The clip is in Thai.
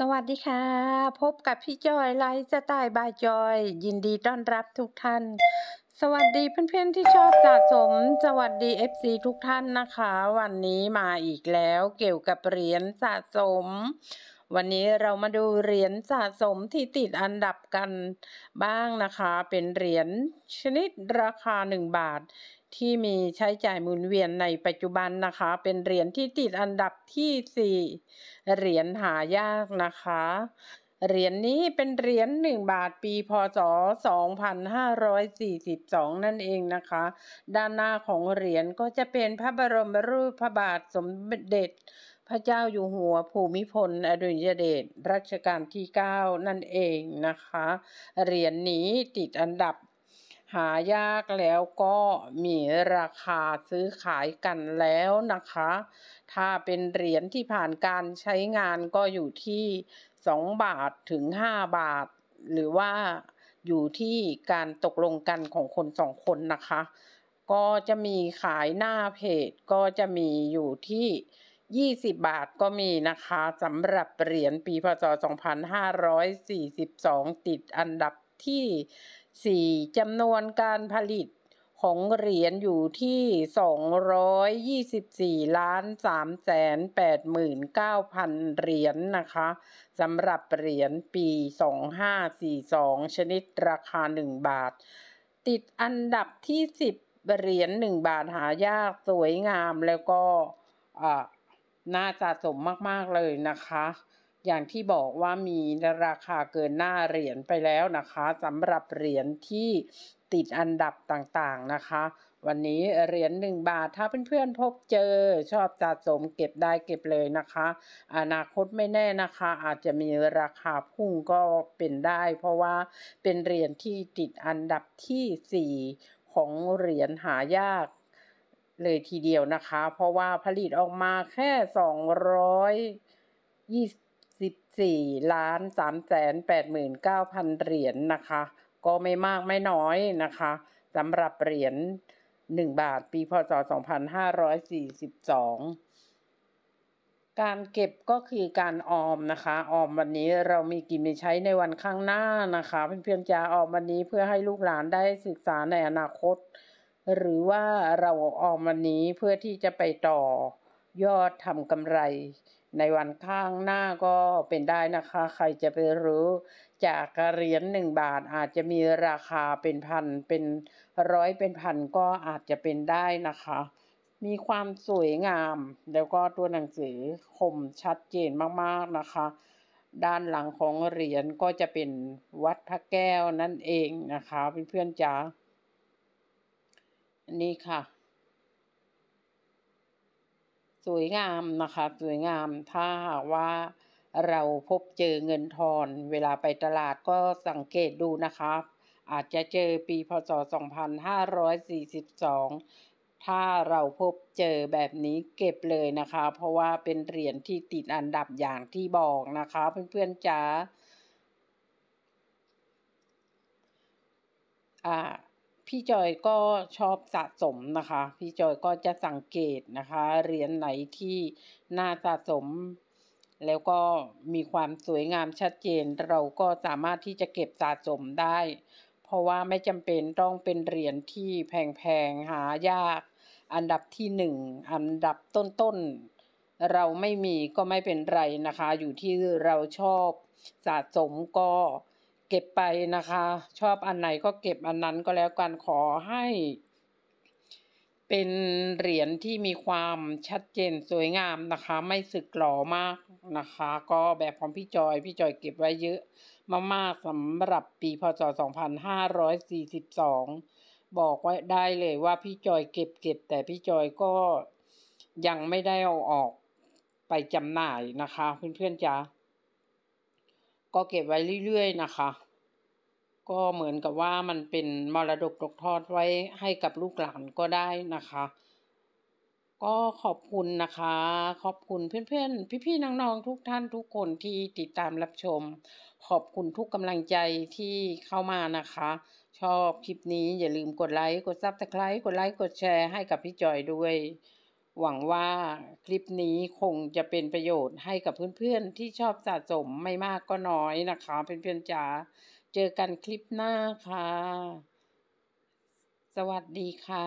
สวัสดีค่ะพบกับพี่จอยไลฟ์สไตล์บายจอย ยินดีต้อนรับทุกท่าน สวัสดีเพื่อน ๆที่ชอบสะสมสวัสดี FC ทุกท่านนะคะ วันนี้มาอีกแล้วเกี่ยวกับเหรียญสะสม วันนี้เรามาดูเหรียญสะสมที่ติดอันดับกันบ้างนะคะ เป็นเหรียญชนิดราคา1บาทที่มีใช้จ่ายหมุนเวียนในปัจจุบันนะคะเป็นเหรียญที่ติดอันดับที่ 4เหรียญหายากนะคะเหรียญนนี้เป็นเหรียญ1บาทปีพศ 2542 นั่นเองนะคะด้านหน้าของเหรียญก็จะเป็นพระบรมรูปพระบาทสมเด็จ พระเจ้าอยู่หัว ภูมิพลอดุลยเดชรัชกาลที่9นั่นเองนะคะเหรียญนนี้ติดอันดับหายากแล้วก็มีราคาซื้อขายกันแล้วนะคะ ถ้าเป็นเหรียญที่ผ่านการใช้งานก็อยู่ที่ 2 บาทถึง 5 บาท หรือว่าอยู่ที่การตกลงกันของคนสองคนนะคะ ก็จะมีขายหน้าเพจก็จะมีอยู่ที่ 20 บาทก็มีนะคะสำหรับเหรียญปีพศ2542 ติดอันดับที่ 4. จำนวนการผลิตของเหรียญอยู่ที่ 224ล้าน3แสน8หมื่น9พันเหรียญนนะคะสำหรับเหรียญปี 2542 ชนิดราคา 1 บาท ติดอันดับที่ 10เหรียญ1บาท หายากสวยงามแล้วก็น่าสะสมมาก ๆ เลยนะคะอย่างที่บอกว่ามีราคาเกินหน้าเหรียญไปแล้วนะคะสำหรับเหรียญที่ติดอันดับต่างๆนะคะ วันนี้เหรียญหนึ่งบาทถ้าเพื่อนๆพบเจอชอบสะสมเก็บได้เก็บเลยนะคะ อนาคตไม่แน่นะคะอาจจะมีราคาพุ่งก็เป็นได้ เพราะว่าเป็นเหรียญที่ติดอันดับที่4ของเหรียญหายากเลยทีเดียวนะคะ เพราะว่าผลิตออกมาแค่200 20สี่ล้านสามแสนแปดหมื่นเก้าพันเหรียญนนะคะ ก็ไม่มากไม่น้อยนะคะสำหรับเหรียญหนึ่งบาทปีพศสองพันห้าร้อยสี่สิบสองการเก็บก็คือการออมนะคะ ออมวันนี้เรามีกินมีใช้ในวันข้างหน้านะคะ เพื่อนๆจะออมวันนี้เพื่อให้ลูกหลานได้ศึกษาในอนาคต หรือว่าเราออมวันนี้เพื่อที่จะไปต่อยอดทำกำไรในวันข้างหน้าก็เป็นได้นะคะ ใครจะไปรู้จากเหรียญหนึ่งบาทอาจจะมีราคาเป็นพัน เป็นร้อยเป็นพันก็อาจจะเป็นได้นะคะ มีความสวยงาม แล้วก็ตัวหนังสือคมชัดเจนมากๆนะคะ ด้านหลังของเหรียญก็จะเป็นวัดพระแก้วนั่นเองนะคะ เพื่อนๆจ๋านี่ค่ะสวยงามนะคะ สวยงามถ้าหากว่าเราพบเจอเงินทอน เวลาไปตลาดก็สังเกตดูนะคะอาจจะเจอปีพศ 2542 ถ้าเราพบเจอแบบนี้เก็บเลยนะคะ เพราะว่าเป็นเหรียญที่ติดอันดับอย่างที่บอกนะคะเพื่อนๆจ๋าอ่าพี่จอยก็ชอบสะสมนะคะ พี่จอยก็จะสังเกตนะคะเหรียญไหนที่น่าสะสมแล้วก็มีความสวยงามชัดเจน เราก็สามารถที่จะเก็บสะสมได้ เพราะว่าไม่จำเป็นต้องเป็นเหรียญที่แพงๆ หายาก อันดับที่หนึ่ง อันดับต้นๆ เราไม่มีก็ไม่เป็นไรนะคะ อยู่ที่เราชอบสะสมก็เก็บไปนะคะชอบอันไหนก็เก็บอันนั้นก็แล้วกัน ขอให้ เป็นเหรียญที่มีความชัดเจนสวยงามนะคะไม่สึกหลอมากนะคะ ก็แบบของพี่จอยพี่จอยเก็บไว้เยอะ มากๆสำหรับปีพศ2542บอกไว้ได้เลยว่าพี่จอยเก็บเก็บ แต่พี่จอยก็ยังไม่ได้เอาออกไปจำหน่ายนะคะเพื่อนๆจ้าก็เก็บไว้เรื่อยๆนะคะ ก็เหมือนกับว่ามันเป็นมรดกตกทอดไว้ให้กับลูกหลานก็ได้นะคะ ก็ขอบคุณนะคะ ขอบคุณเพื่อนๆ พี่ๆน้องๆ ทุกท่านทุกคนที่ติดตามรับชม ขอบคุณทุกกำลังใจที่เข้ามานะคะ ชอบคลิปนี้อย่าลืมกดไลค์ กดซับสไครต์กดไลค์ กดแชร์ให้กับพี่จอยด้วยหวังว่าคลิปนี้คงจะเป็นประโยชน์ให้กับเพื่อนๆที่ชอบสะสมไม่มากก็น้อยนะคะ เพื่อนๆจ๋าเจอกันคลิปหน้าค่ะ สวัสดีค่ะ